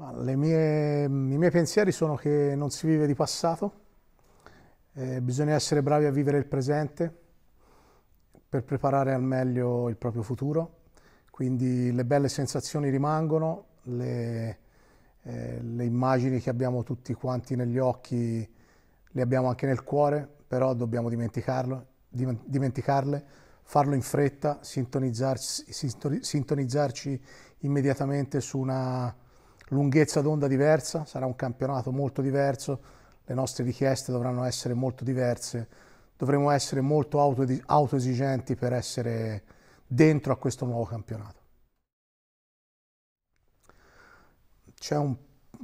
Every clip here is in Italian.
Mie, I miei pensieri sono che non si vive di passato, eh, bisogna essere bravi a vivere il presente per preparare al meglio il proprio futuro, quindi le belle sensazioni rimangono, le, eh, le immagini che abbiamo tutti quanti negli occhi le abbiamo anche nel cuore, però dobbiamo dimenticarle, farlo in fretta, sintonizzarci, sintonizzarci immediatamente su una lunghezza d'onda diversa, sarà un campionato molto diverso, le nostre richieste dovranno essere molto diverse, dovremo essere molto autoesigenti auto per essere dentro a questo nuovo campionato. C'è un,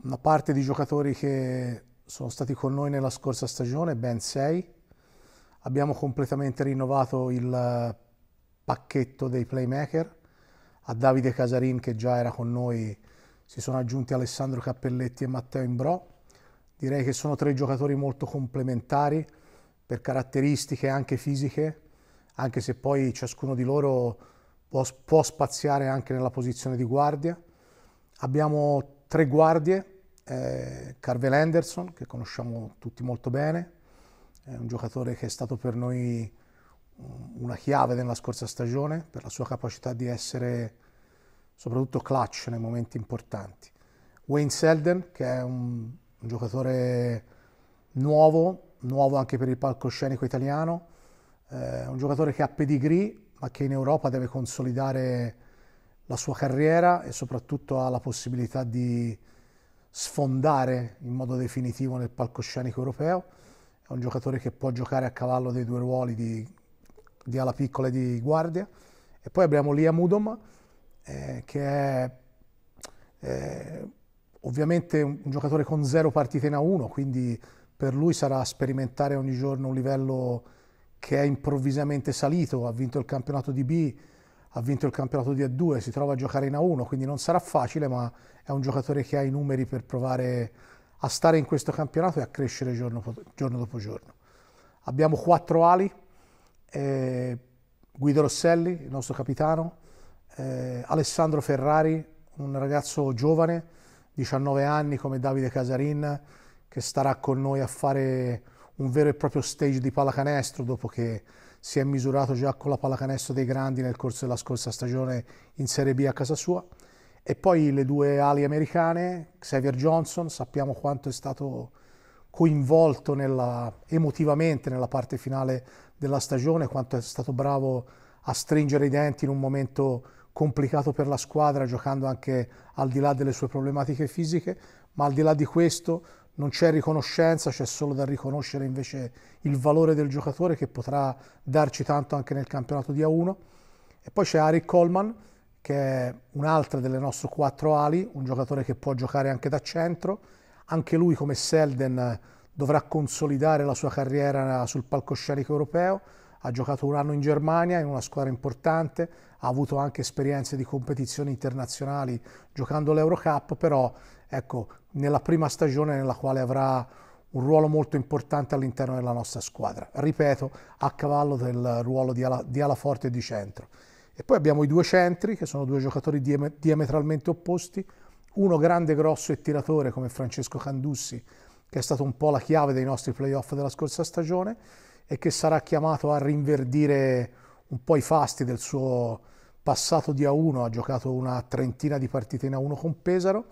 una parte di giocatori che sono stati con noi nella scorsa stagione, ben sei. Abbiamo completamente rinnovato il pacchetto dei playmaker a Davide Casarin che già era con noi si sono aggiunti Alessandro Cappelletti e Matteo Imbro. Direi che sono tre giocatori molto complementari per caratteristiche anche fisiche, anche se poi ciascuno di loro può, può spaziare anche nella posizione di guardia. Abbiamo tre guardie, eh, Carvel Henderson, che conosciamo tutti molto bene, è un giocatore che è stato per noi mm, una chiave nella scorsa stagione per la sua capacità di essere soprattutto clutch nei momenti importanti. Wayne Selden, che è un, un giocatore nuovo, nuovo anche per il palcoscenico italiano, eh, un giocatore che ha pedigree ma che in Europa deve consolidare la sua carriera e soprattutto ha la possibilità di sfondare in modo definitivo nel palcoscenico europeo. È un giocatore che può giocare a cavallo dei due ruoli di, di ala piccola e di guardia. E poi abbiamo Liam Udom, eh, che è eh, ovviamente un, un giocatore con zero partite in A1, quindi per lui sarà sperimentare ogni giorno un livello che è improvvisamente salito, ha vinto il campionato di B, ha vinto il campionato di A2, si trova a giocare in A1, quindi non sarà facile, ma è un giocatore che ha i numeri per provare a stare in questo campionato e a crescere giorno, giorno dopo giorno. Abbiamo quattro ali, eh, Guido Rosselli, il nostro capitano, eh, Alessandro Ferrari, un ragazzo giovane, 19 anni come Davide Casarin, che starà con noi a fare un vero e proprio stage di pallacanestro dopo che si è misurato già con la pallacanestro dei grandi nel corso della scorsa stagione in Serie B a casa sua. E poi le due ali americane, Xavier Johnson, sappiamo quanto è stato coinvolto nella, emotivamente nella parte finale della stagione, quanto è stato bravo a stringere i denti in un momento complicato per la squadra giocando anche al di là delle sue problematiche fisiche, ma al di là di questo non c'è riconoscenza, c'è solo da riconoscere invece il valore del giocatore che potrà darci tanto anche nel campionato di A1. E poi c'è Ari Coleman, che è un'altra delle nostre quattro ali, un giocatore che può giocare anche da centro. Anche lui, come Selden, dovrà consolidare la sua carriera sul palcoscenico europeo ha giocato un anno in Germania in una squadra importante, ha avuto anche esperienze di competizioni internazionali giocando l'Eurocup, però ecco, nella prima stagione nella quale avrà un ruolo molto importante all'interno della nostra squadra, ripeto, a cavallo del ruolo di ala, di ala forte e di centro. E poi abbiamo i due centri, che sono due giocatori diametralmente opposti, uno grande, grosso e tiratore come Francesco Candussi, che è stato un po' la chiave dei nostri playoff della scorsa stagione, e che sarà chiamato a rinverdire un po' i fasti del suo passato di A1, ha giocato una trentina di partite in A1 con Pesaro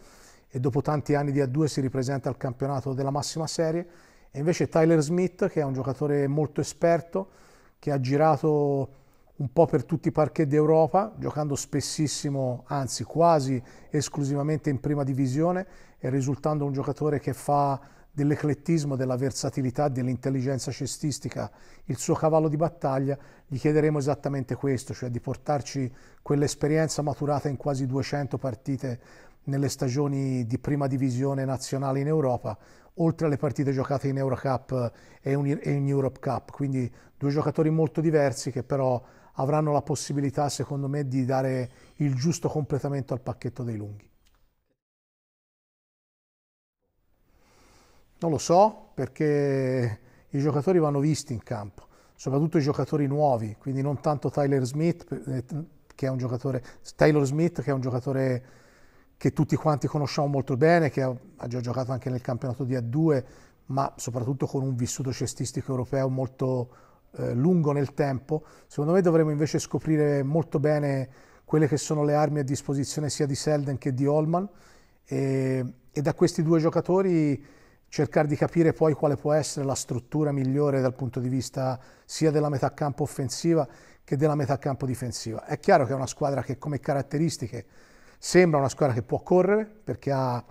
e dopo tanti anni di A2 si ripresenta al campionato della massima serie e invece Tyler Smith che è un giocatore molto esperto che ha girato un po' per tutti i parchetti d'Europa, giocando spessissimo, anzi quasi esclusivamente in prima divisione e risultando un giocatore che fa dell'eclettismo, della versatilità, dell'intelligenza cestistica il suo cavallo di battaglia, gli chiederemo esattamente questo, cioè di portarci quell'esperienza maturata in quasi 200 partite nelle stagioni di prima divisione nazionale in Europa, oltre alle partite giocate in Eurocup e in Europe Cup, quindi due giocatori molto diversi che però avranno la possibilità, secondo me, di dare il giusto completamento al pacchetto dei lunghi. Non lo so perché i giocatori vanno visti in campo, soprattutto i giocatori nuovi, quindi non tanto Tyler Smith, eh, che è un giocatore, Taylor Smith che è un giocatore che tutti quanti conosciamo molto bene, che ha già giocato anche nel campionato di A2, ma soprattutto con un vissuto cestistico europeo molto eh, lungo nel tempo. Secondo me dovremmo invece scoprire molto bene quelle che sono le armi a disposizione sia di Selden che di Holman e, e da questi due giocatori cercare di capire poi quale può essere la struttura migliore dal punto di vista sia della metà campo offensiva che della metà campo difensiva. È chiaro che è una squadra che come caratteristiche sembra una squadra che può correre perché ha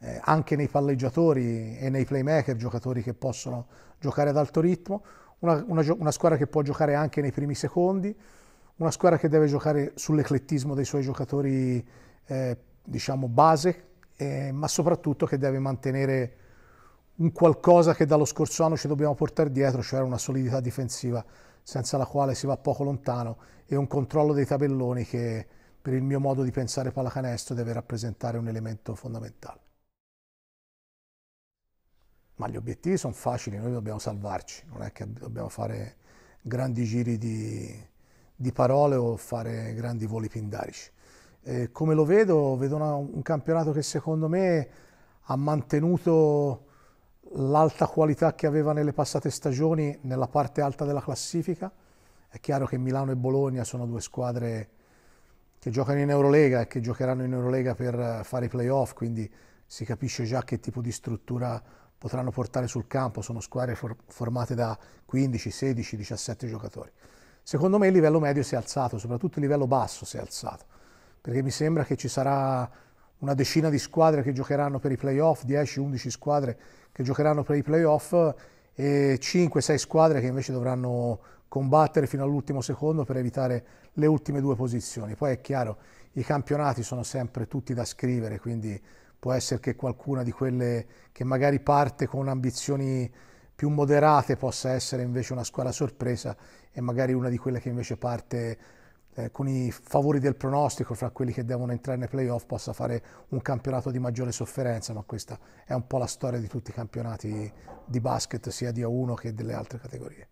eh, anche nei palleggiatori e nei playmaker giocatori che possono giocare ad alto ritmo, una, una, una squadra che può giocare anche nei primi secondi, una squadra che deve giocare sull'eclettismo dei suoi giocatori eh, diciamo base, eh, ma soprattutto che deve mantenere un qualcosa che dallo scorso anno ci dobbiamo portare dietro, cioè una solidità difensiva senza la quale si va poco lontano e un controllo dei tabelloni che per il mio modo di pensare pallacanestro deve rappresentare un elemento fondamentale. Ma gli obiettivi sono facili, noi dobbiamo salvarci, non è che dobbiamo fare grandi giri di, di parole o fare grandi voli pindarici. Eh, come lo vedo, vedo una, un campionato che secondo me ha mantenuto l'alta qualità che aveva nelle passate stagioni nella parte alta della classifica. È chiaro che Milano e Bologna sono due squadre che giocano in Eurolega e che giocheranno in Eurolega per eh, fare i playoff, quindi si capisce già che tipo di struttura potranno portare sul campo. Sono squadre for- formate da 15, 16, 17 giocatori. Secondo me il livello medio si è alzato, soprattutto il livello basso si è alzato, perché mi sembra che ci sarà una decina di squadre che giocheranno per i playoff, 10-11 squadre che giocheranno per i playoff e 5-6 squadre che invece dovranno combattere fino all'ultimo secondo per evitare le ultime due posizioni. Poi è chiaro, i campionati sono sempre tutti da scrivere, quindi può essere che qualcuna di quelle che magari parte con ambizioni più moderate possa essere invece una squadra sorpresa e magari una di quelle che invece parte eh, con i favori del pronostico fra quelli che devono entrare nei playoff possa fare un campionato di maggiore sofferenza, ma questa è un po' la storia di tutti i campionati di basket, sia di A1 che delle altre categorie.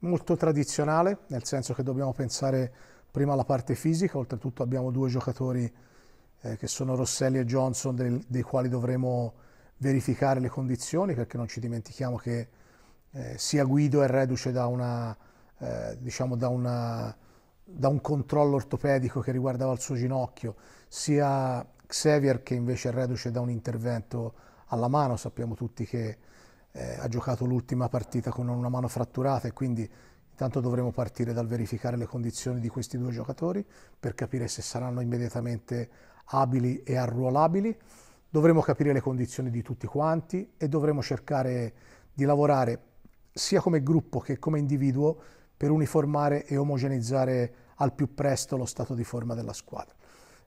Molto tradizionale, nel senso che dobbiamo pensare prima alla parte fisica, oltretutto abbiamo due giocatori eh, che sono Rosselli e Johnson, del, dei quali dovremo verificare le condizioni, perché non ci dimentichiamo che eh, sia Guido è reduce da una eh, diciamo da, una, da, un controllo ortopedico che riguardava il suo ginocchio, sia Xavier che invece è reduce da un intervento alla mano, sappiamo tutti che eh, ha giocato l'ultima partita con una mano fratturata e quindi intanto dovremo partire dal verificare le condizioni di questi due giocatori per capire se saranno immediatamente abili e arruolabili, dovremo capire le condizioni di tutti quanti e dovremo cercare di lavorare sia come gruppo che come individuo per uniformare e omogeneizzare al più presto lo stato di forma della squadra.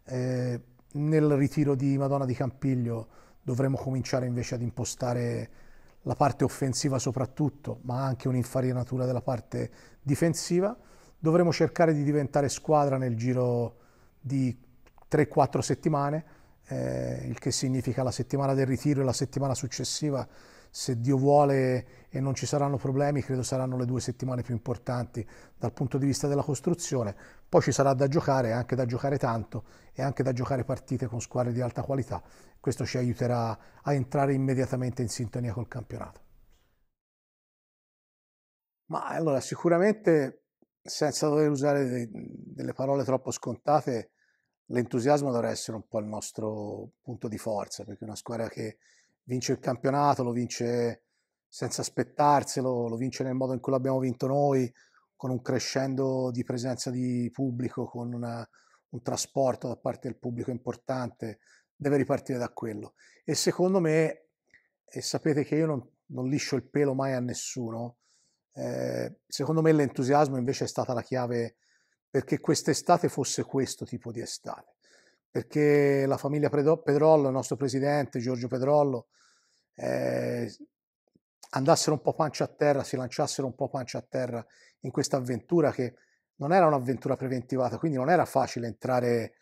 Eh, nel ritiro di Madonna di Campiglio dovremo cominciare invece ad impostare la parte offensiva soprattutto, ma anche un'infarinatura della parte difensiva. Dovremo cercare di diventare squadra nel giro di 3-4 settimane, eh, il che significa la settimana del ritiro e la settimana successiva se Dio vuole e non ci saranno problemi, credo saranno le due settimane più importanti dal punto di vista della costruzione. Poi ci sarà da giocare, anche da giocare tanto e anche da giocare partite con squadre di alta qualità. Questo ci aiuterà a entrare immediatamente in sintonia col campionato. Ma allora sicuramente, senza dover usare dei, delle parole troppo scontate, l'entusiasmo dovrà essere un po' il nostro punto di forza, perché una squadra che vince il campionato, lo vince senza aspettarselo, lo vince nel modo in cui l'abbiamo vinto noi, con un crescendo di presenza di pubblico, con una, un trasporto da parte del pubblico importante, deve ripartire da quello. E secondo me, e sapete che io non, non liscio il pelo mai a nessuno, eh, secondo me l'entusiasmo invece è stata la chiave perché quest'estate fosse questo tipo di estate. Perché la famiglia Pedrollo, il nostro presidente Giorgio Pedrollo, eh, andassero un po' pancia a terra, si lanciassero un po' pancia a terra in questa avventura che non era un'avventura preventivata, quindi non era facile entrare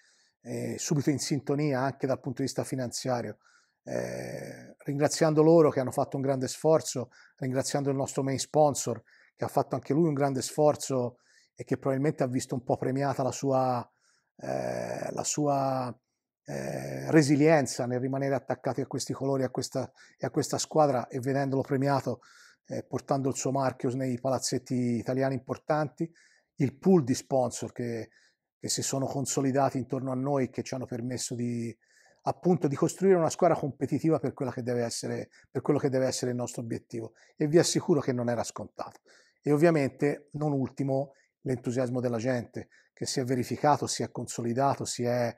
eh, subito in sintonia anche dal punto di vista finanziario. Eh, ringraziando loro che hanno fatto un grande sforzo, ringraziando il nostro main sponsor che ha fatto anche lui un grande sforzo e che probabilmente ha visto un po' premiata la sua, eh, la sua eh, resilienza nel rimanere attaccati a questi colori a questa, e a questa squadra e vedendolo premiato eh, portando il suo marchio nei palazzetti italiani importanti, il pool di sponsor che, che si sono consolidati intorno a noi che ci hanno permesso di, appunto di costruire una squadra competitiva per, quella che deve essere, per quello che deve essere il nostro obiettivo e vi assicuro che non era scontato. E ovviamente, non ultimo, l'entusiasmo della gente che si è verificato, si è consolidato, si è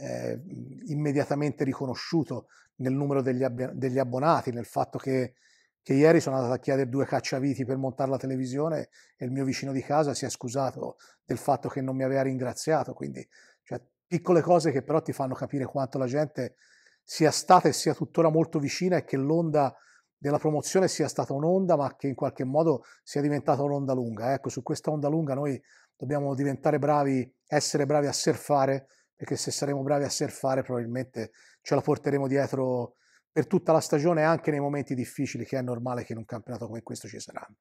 eh, immediatamente riconosciuto nel numero degli, ab- degli abbonati, nel fatto che, che, ieri sono andato a chiedere due cacciaviti per montare la televisione e il mio vicino di casa si è scusato del fatto che non mi aveva ringraziato. Quindi, cioè, piccole cose che però ti fanno capire quanto la gente sia stata e sia tuttora molto vicina e che l'onda della promozione sia stata un'onda, ma che in qualche modo sia diventata un'onda lunga. Ecco, su questa onda lunga noi dobbiamo diventare bravi, essere bravi a surfare e che se saremo bravi a surfare probabilmente ce la porteremo dietro per tutta la stagione anche nei momenti difficili che è normale che in un campionato come questo ci saranno.